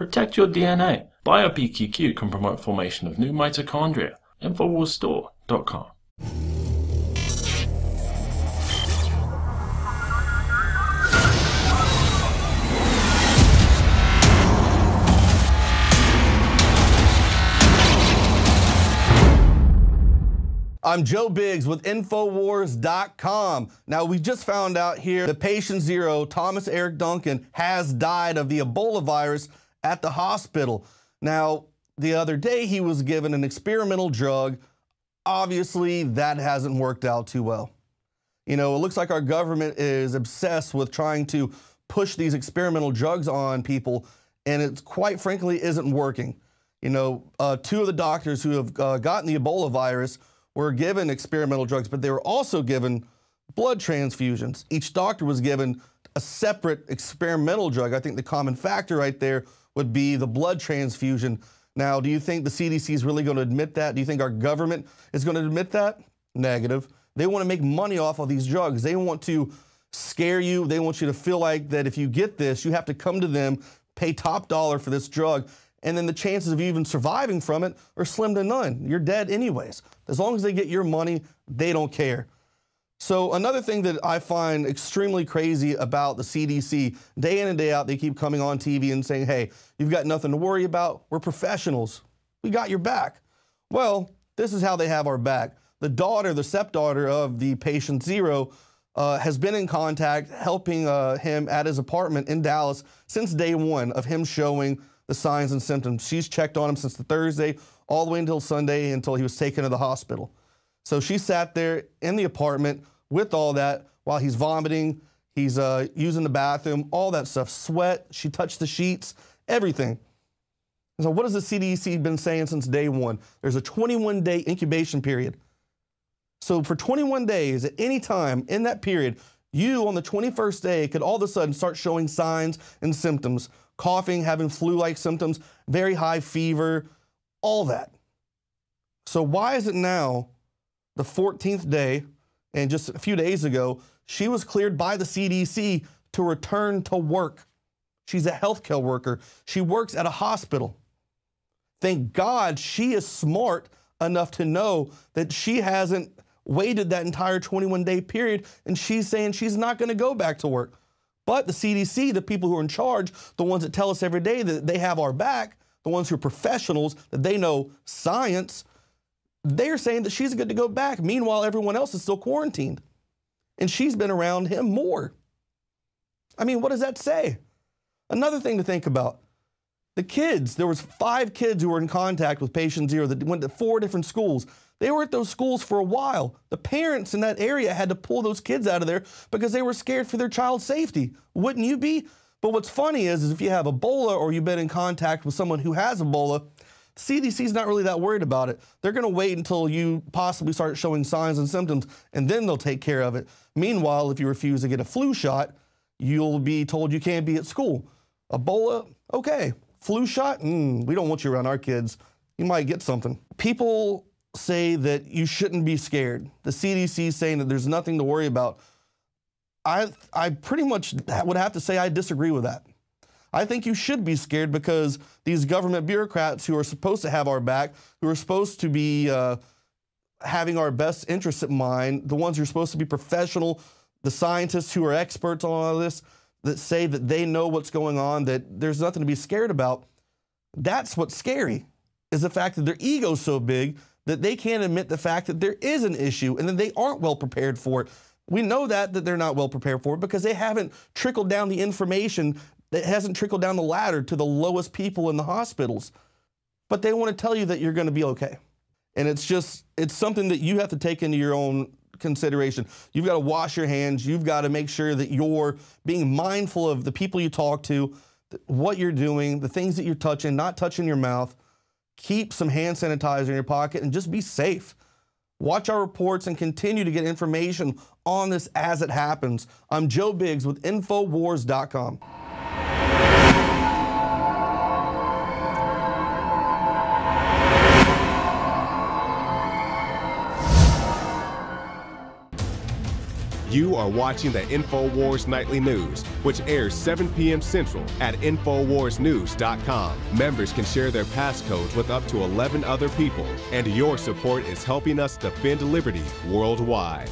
Protect your DNA. BioPQQ can promote formation of new mitochondria. InfoWarsStore.com. I'm Joe Biggs with Infowars.com. Now, we just found out here the patient zero, Thomas Eric Duncan, has died of the Ebola virus at the hospital. Now, the other day, he was given an experimental drug. Obviously, that hasn't worked out too well. You know, it looks like our government is obsessed with trying to push these experimental drugs on people, and it quite frankly isn't working. You know, uh, two of the doctors who have uh, gotten the Ebola virus were given experimental drugs, but they were also given blood transfusions. Each doctor was given a separate experimental drug. I think the common factor right there would be the blood transfusion. Now, do you think the CDC is really going to admit that? Do you think our government is going to admit that? Negative. They want to make money off of these drugs. They want to scare you. They want you to feel like that if you get this, you have to come to them, pay top dollar for this drug, and then the chances of you even surviving from it are slim to none. You're dead anyways. As long as they get your money, they don't care. So another thing that I find extremely crazy about the CDC, day in and day out, they keep coming on TV and saying, hey, you've got nothing to worry about. We're professionals. We got your back. Well, this is how they have our back. The daughter, the stepdaughter of the patient zero, uh, has been in contact helping uh, him at his apartment in Dallas since day one of him showing the signs and symptoms. She's checked on him since the Thursday all the way until Sunday until he was taken to the hospital. So she sat there in the apartment with all that while he's vomiting, he's uh, using the bathroom, all that stuff, sweat. She touched the sheets, everything. And so, what has the CDC been saying since day one? There's a 21 day incubation period. So, for 21 days, at any time in that period, you on the 21st day could all of a sudden start showing signs and symptoms coughing, having flu like symptoms, very high fever, all that. So, why is it now the 14th day, and just a few days ago, she was cleared by the CDC to return to work. She's a healthcare worker. She works at a hospital. Thank God she is smart enough to know that she hasn't waited that entire 21 day period and she's saying she's not going to go back to work. But the CDC, the people who are in charge, the ones that tell us every day that they have our back, the ones who are professionals, that they know science, they're saying that she's good to go back. Meanwhile, everyone else is still quarantined. And she's been around him more. I mean, what does that say? Another thing to think about. The kids, there was five kids who were in contact with patient zero that went to four different schools. They were at those schools for a while. The parents in that area had to pull those kids out of there because they were scared for their child's safety. Wouldn't you be? But what's funny is, is if you have Ebola or you've been in contact with someone who has Ebola, CDC's not really that worried about it. They're going to wait until you possibly start showing signs and symptoms, and then they'll take care of it. Meanwhile, if you refuse to get a flu shot, you'll be told you can't be at school. Ebola, okay. Flu shot, mm, we don't want you around our kids. You might get something. People say that you shouldn't be scared. The CDC is saying that there's nothing to worry about. I I pretty much would have to say I disagree with that. I think you should be scared because these government bureaucrats who are supposed to have our back, who are supposed to be uh, having our best interests in mind, the ones who are supposed to be professional, the scientists who are experts on all of this, that say that they know what's going on, that there's nothing to be scared about. That's what's scary, is the fact that their ego's so big that they can't admit the fact that there is an issue and that they aren't well prepared for it. We know that that they're not well prepared for it because they haven't trickled down the information that hasn't trickled down the ladder to the lowest people in the hospitals. But they want to tell you that you're going to be okay. And it's just, it's something that you have to take into your own consideration. You've got to wash your hands. You've got to make sure that you're being mindful of the people you talk to, what you're doing, the things that you're touching, not touching your mouth. Keep some hand sanitizer in your pocket and just be safe. Watch our reports and continue to get information on this as it happens. I'm Joe Biggs with InfoWars.com. You are watching the InfoWars Nightly News, which airs 7 p.m. Central at InfoWarsNews.com. Members can share their passcodes with up to 11 other people, and your support is helping us defend liberty worldwide.